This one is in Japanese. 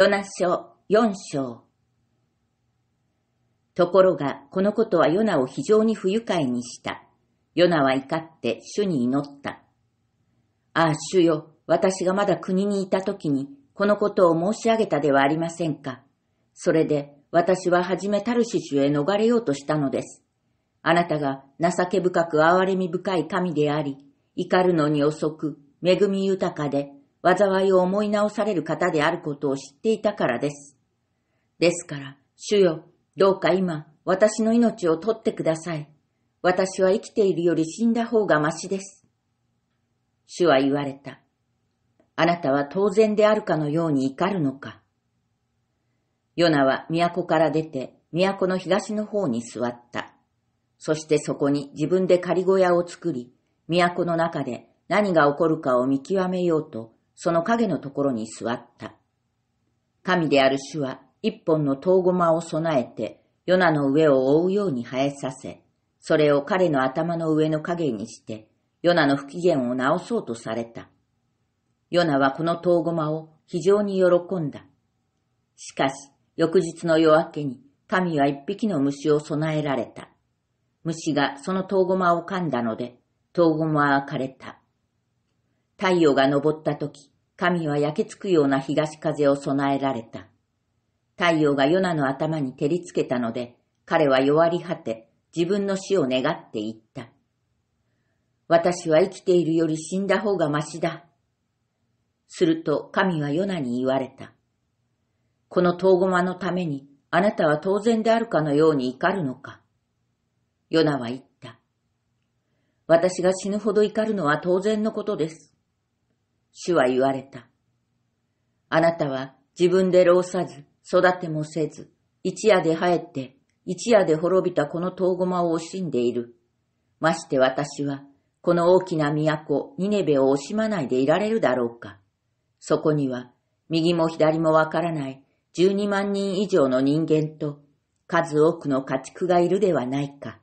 ヨナ書四章。ところが、このことはヨナを非常に不愉快にした。ヨナは怒って主に祈った。ああ、主よ、私がまだ国にいた時に、このことを申し上げたではありませんか。それで、私ははじめタルシシュへ逃れようとしたのです。あなたが情け深く哀れみ深い神であり、怒るのに遅く、恵み豊かで、災いを思い直される方であることを知っていたからです。ですから、主よ、どうか今、私の命を取ってください。私は生きているより死んだ方がましです。主は言われた。あなたは当然であるかのように怒るのか。ヨナは都から出て、都の東の方に座った。そしてそこに自分で仮小屋を作り、都の中で何が起こるかを見極めようとその影のところに座った。神である主は一本の遠駒を備えて、ヨナの上を覆うように生えさせ、それを彼の頭の上の影にして、ヨナの不機嫌を直そうとされた。ヨナはこの遠駒を非常に喜んだ。しかし、翌日の夜明けに、神は一匹の虫を備えられた。虫がその遠駒を噛んだので、遠駒は枯れた。太陽が昇った時、神は焼けつくような東風を備えられた。太陽がヨナの頭に照りつけたので、彼は弱り果て、自分の死を願って言った。私は生きているより死んだ方がましだ。すると神はヨナに言われた。この遠駒のためにあなたは当然であるかのように怒るのか。ヨナは言った。私が死ぬほど怒るのは当然のことです。主は言われた。あなたは自分で老さず、育てもせず、一夜で生えて、一夜で滅びたこの遠駒を惜しんでいる。まして私は、この大きな都、ニネベを惜しまないでいられるだろうか。そこには、右も左もわからない十二万人以上の人間と、数多くの家畜がいるではないか。